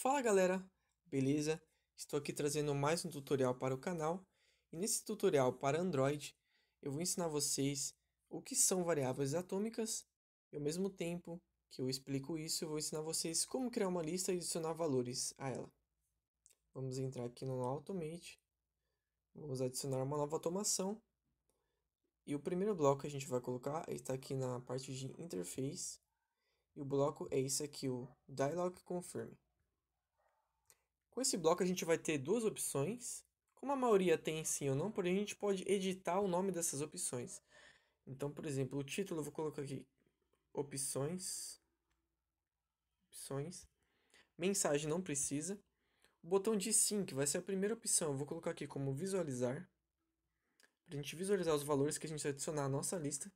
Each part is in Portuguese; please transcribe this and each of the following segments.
Fala galera, beleza? Estou aqui trazendo mais um tutorial para o canal e nesse tutorial para Android eu vou ensinar vocês o que são variáveis atômicas e ao mesmo tempo que eu explico isso eu vou ensinar vocês como criar uma lista e adicionar valores a ela. Vamos entrar aqui no Automate, vamos adicionar uma nova automação e o primeiro bloco que a gente vai colocar está aqui na parte de interface e o bloco é esse aqui, o Dialog Confirm. Com esse bloco a gente vai ter duas opções. Como a maioria tem sim ou não, porém a gente pode editar o nome dessas opções. Então, por exemplo, o título eu vou colocar aqui opções opções. Mensagem não precisa. O botão de sim, que vai ser a primeira opção, eu vou colocar aqui como visualizar. Para a gente visualizar os valores que a gente adicionar à nossa lista.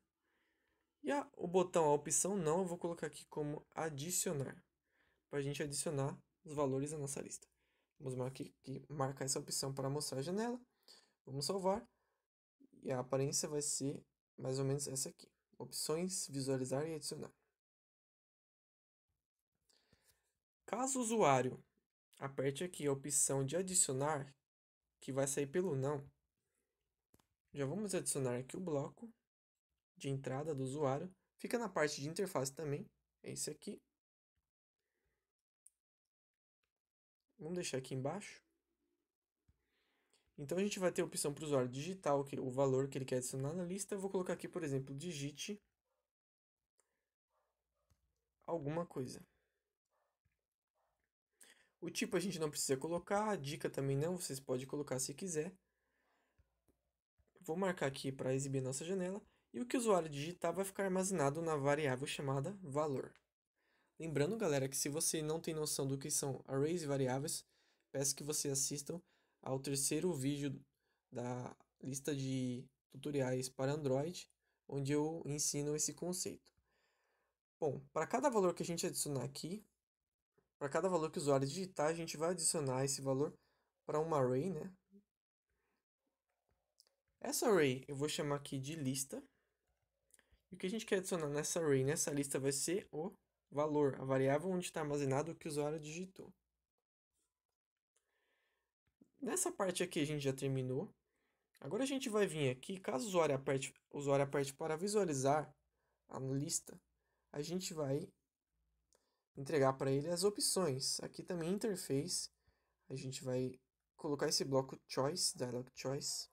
E a, o botão, a opção não, eu vou colocar aqui como adicionar. Para a gente adicionar os valores à nossa lista. Vamos aqui, marcar essa opção para mostrar a janela. Vamos salvar. E a aparência vai ser mais ou menos essa aqui. Opções, visualizar e adicionar. Caso o usuário aperte aqui a opção de adicionar, que vai sair pelo não, já vamos adicionar aqui o bloco de entrada do usuário. Fica na parte de interface também, é esse aqui. Vamos deixar aqui embaixo. Então a gente vai ter a opção para o usuário digitar o, que, o valor que ele quer adicionar na lista. Eu vou colocar aqui, por exemplo, digite alguma coisa. O tipo a gente não precisa colocar, a dica também não, vocês podem colocar se quiser. Vou marcar aqui para exibir nossa janela. E o que o usuário digitar vai ficar armazenado na variável chamada valor. Lembrando, galera, que se você não tem noção do que são arrays e variáveis, peço que você assistam ao terceiro vídeo da lista de tutoriais para Android, onde eu ensino esse conceito. Bom, para cada valor que a gente adicionar aqui, para cada valor que o usuário digitar, a gente vai adicionar esse valor para uma array, né? Essa array eu vou chamar aqui de lista. E o que a gente quer adicionar nessa array, nessa lista, vai ser o valor, a variável onde está armazenado o que o usuário digitou. Nessa parte aqui a gente já terminou. Agora a gente vai vir aqui, caso o usuário aperte, o usuário aperte para visualizar a lista, a gente vai entregar para ele as opções. Aqui também interface, a gente vai colocar esse bloco choice, dialog choice.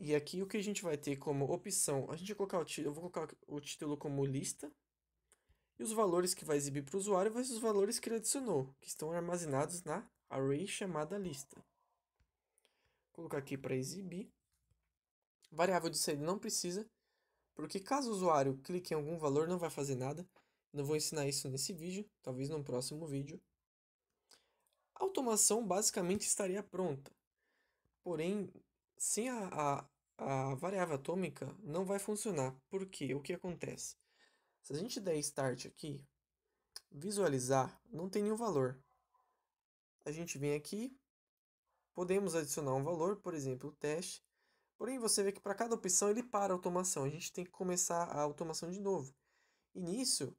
E aqui o que a gente vai ter como opção, a gente vai colocar o título, eu vou colocar o título como lista. E os valores que vai exibir para o usuário vai ser os valores que ele adicionou, que estão armazenados na array chamada lista. Vou colocar aqui para exibir. Variável de saída não precisa, porque caso o usuário clique em algum valor não vai fazer nada. Não vou ensinar isso nesse vídeo, talvez no próximo vídeo. A automação basicamente estaria pronta. Porém, sem a, a, a variável atômica, não vai funcionar. Por quê? O que acontece? Se a gente der start aqui, visualizar, não tem nenhum valor. A gente vem aqui, podemos adicionar um valor, por exemplo, o teste. Porém, você vê que para cada opção ele para a automação. A gente tem que começar a automação de novo. E nisso,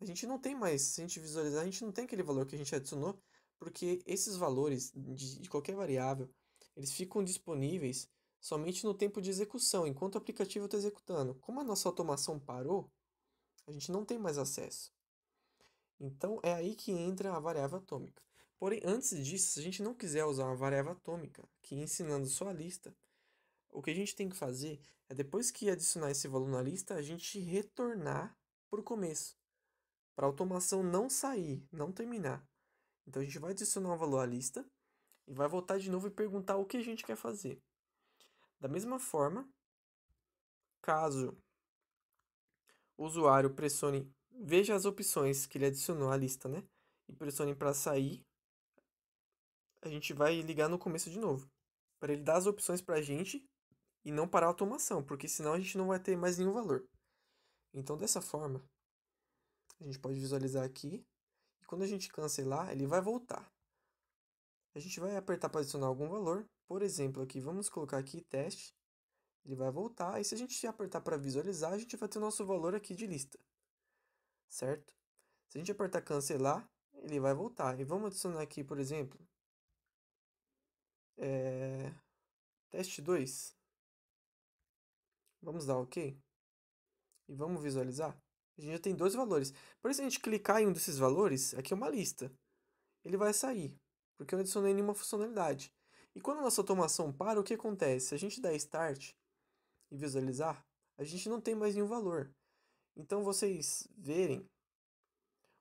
a gente não tem mais, se a gente visualizar, a gente não tem aquele valor que a gente adicionou, porque esses valores de, de qualquer variável, eles ficam disponíveis somente no tempo de execução, enquanto o aplicativo está executando. Como a nossa automação parou, a gente não tem mais acesso. Então é aí que entra a variável atômica. Porém, antes disso, se a gente não quiser usar uma variável atômica, que ensinando só a lista, o que a gente tem que fazer é depois que adicionar esse valor na lista, a gente retornar para o começo, para a automação não sair, não terminar. Então a gente vai adicionar um valor à lista e vai voltar de novo e perguntar o que a gente quer fazer. Da mesma forma, caso o usuário pressione, veja as opções que ele adicionou à lista, né? E pressione para sair, a gente vai ligar no começo de novo, para ele dar as opções para a gente e não parar a automação, porque senão a gente não vai ter mais nenhum valor. Então, dessa forma, a gente pode visualizar aqui, e quando a gente cancelar, ele vai voltar. A gente vai apertar para adicionar algum valor. Por exemplo, aqui vamos colocar aqui teste. Ele vai voltar. E se a gente apertar para visualizar, a gente vai ter o nosso valor aqui de lista. Certo? Se a gente apertar cancelar, ele vai voltar. E vamos adicionar aqui, por exemplo, é... teste 2. Vamos dar OK. E vamos visualizar. A gente já tem dois valores. Por isso, se a gente clicar em um desses valores, aqui é uma lista. Ele vai sair porque eu não adicionei nenhuma funcionalidade. E quando a nossa automação para, o que acontece? Se a gente dá start e visualizar, a gente não tem mais nenhum valor. Então vocês verem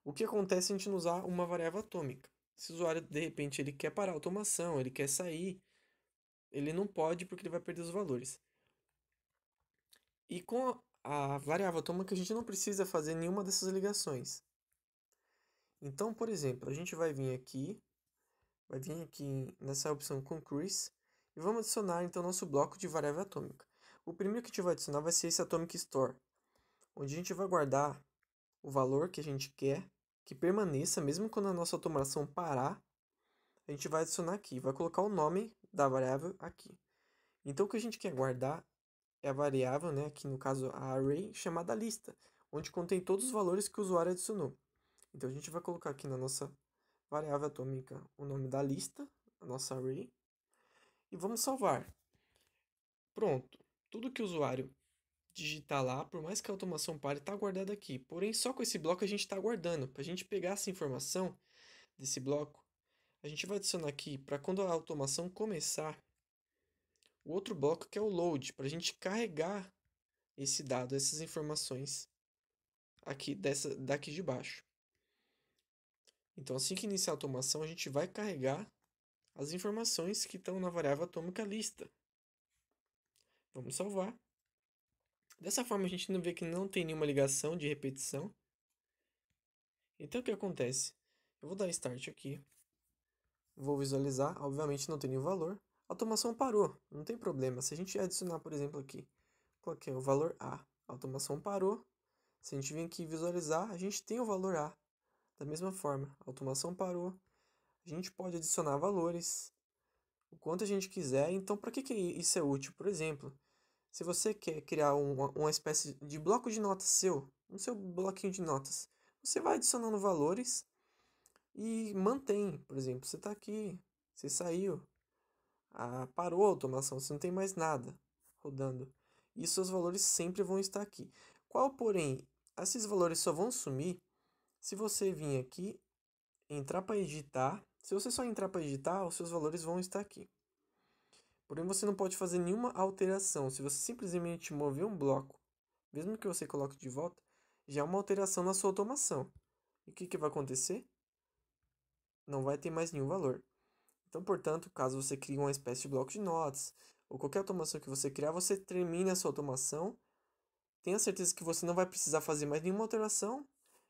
o que acontece se a gente não usar uma variável atômica. Se o usuário de repente ele quer parar a automação, ele quer sair, ele não pode porque ele vai perder os valores. E com a variável atômica a gente não precisa fazer nenhuma dessas ligações. Então, por exemplo, a gente vai vir aqui vai vir aqui nessa opção com Chris e vamos adicionar então nosso bloco de variável atômica. O primeiro que a gente vai adicionar vai ser esse Atomic Store, onde a gente vai guardar o valor que a gente quer que permaneça, mesmo quando a nossa automação parar, a gente vai adicionar aqui, vai colocar o nome da variável aqui. Então o que a gente quer guardar é a variável, né, aqui no caso a array, chamada lista, onde contém todos os valores que o usuário adicionou. Então a gente vai colocar aqui na nossa variável atômica o nome da lista, a nossa array, e vamos salvar. Pronto, tudo que o usuário digitar lá, por mais que a automação pare, está guardado aqui. Porém, só com esse bloco a gente está guardando. Para a gente pegar essa informação desse bloco, a gente vai adicionar aqui para quando a automação começar, o outro bloco que é o load, para a gente carregar esse dado, essas informações aqui dessa daqui de baixo. Então, assim que iniciar a automação, a gente vai carregar as informações que estão na variável atômica lista. Vamos salvar. Dessa forma, a gente não vê que não tem nenhuma ligação de repetição. Então, o que acontece? Eu vou dar Start aqui. Vou visualizar. Obviamente, não tem nenhum valor. A automação parou. Não tem problema. Se a gente adicionar, por exemplo, aqui. Coloquei é o valor A. A automação parou. Se a gente vir aqui visualizar, a gente tem o valor A. Da mesma forma, a automação parou, a gente pode adicionar valores o quanto a gente quiser. Então, para que, que isso é útil? Por exemplo, se você quer criar uma, uma espécie de bloco de notas seu, um seu bloquinho de notas, você vai adicionando valores e mantém. Por exemplo, você está aqui, você saiu, parou a automação, você não tem mais nada rodando. E seus valores sempre vão estar aqui. Qual, porém, esses valores só vão sumir se você vir aqui, entrar para editar, se você só entrar para editar, os seus valores vão estar aqui. Porém, você não pode fazer nenhuma alteração. Se você simplesmente mover um bloco, mesmo que você coloque de volta, já é uma alteração na sua automação. E o que, que vai acontecer? Não vai ter mais nenhum valor. Então, portanto, caso você crie uma espécie de bloco de notas, ou qualquer automação que você criar, você termina a sua automação. Tenha certeza que você não vai precisar fazer mais nenhuma alteração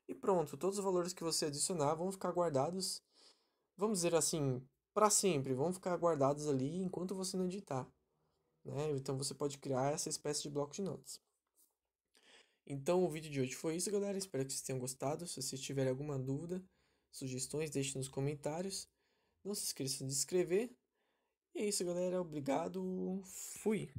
e pronto, todos os valores que você adicionar vão ficar guardados, vamos dizer assim, para sempre, vão ficar guardados ali enquanto você não editar. Né? Então você pode criar essa espécie de bloco de notas. Então o vídeo de hoje foi isso, galera. Espero que vocês tenham gostado. Se vocês tiverem alguma dúvida, sugestões, deixem nos comentários. Não se esqueça de se inscrever. E é isso, galera. Obrigado. Fui.